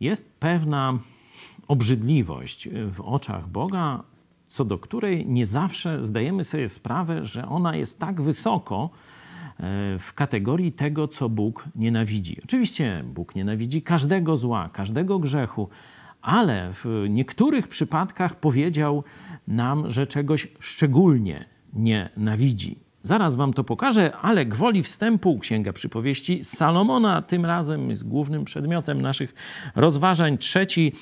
Jest pewna obrzydliwość w oczach Boga, co do której nie zawsze zdajemy sobie sprawę, że ona jest tak wysoko e, w kategorii tego, co Bóg nienawidzi. Oczywiście Bóg nienawidzi każdego zła, każdego grzechu, ale w niektórych przypadkach powiedział nam, że czegoś szczególnie nienawidzi. Zaraz wam to pokażę, ale gwoli wstępu Księga Przypowieści Salomona tym razem jest głównym przedmiotem naszych rozważań. Trzeci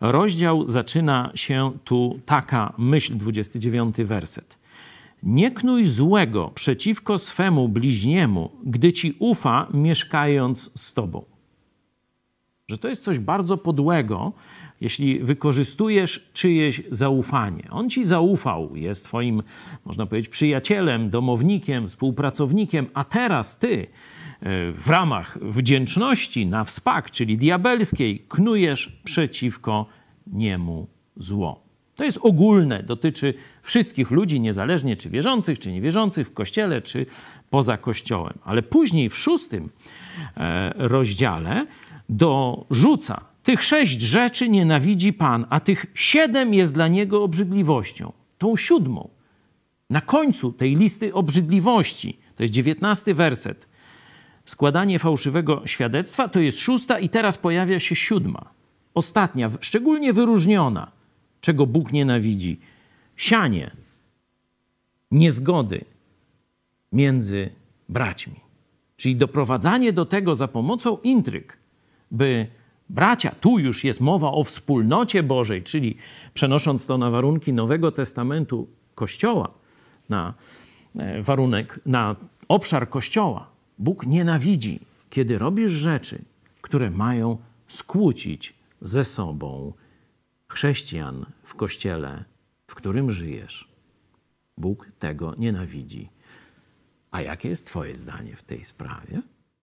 rozdział zaczyna się tu taka myśl, 29 werset. Nie knuj złego przeciwko swemu bliźniemu, gdy ci ufa, mieszkając z tobą że to jest coś bardzo podłego, jeśli wykorzystujesz czyjeś zaufanie. On ci zaufał, jest twoim, można powiedzieć, przyjacielem, domownikiem, współpracownikiem, a teraz ty e, w ramach wdzięczności na wspak, czyli diabelskiej, knujesz przeciwko niemu zło. To jest ogólne, dotyczy wszystkich ludzi, niezależnie czy wierzących, czy niewierzących, w kościele, czy poza kościołem. Ale później w szóstym e, rozdziale dorzuca. Tych sześć rzeczy nienawidzi Pan, a tych siedem jest dla niego obrzydliwością. Tą siódmą, na końcu tej listy obrzydliwości, to jest dziewiętnasty werset, składanie fałszywego świadectwa, to jest szósta i teraz pojawia się siódma, ostatnia, szczególnie wyróżniona, czego Bóg nienawidzi. Sianie niezgody między braćmi, czyli doprowadzanie do tego za pomocą intryg, by bracia, tu już jest mowa o wspólnocie Bożej, czyli przenosząc to na warunki Nowego Testamentu Kościoła, na e, warunek, na obszar Kościoła. Bóg nienawidzi, kiedy robisz rzeczy, które mają skłócić ze sobą chrześcijan w Kościele, w którym żyjesz. Bóg tego nienawidzi. A jakie jest Twoje zdanie w tej sprawie?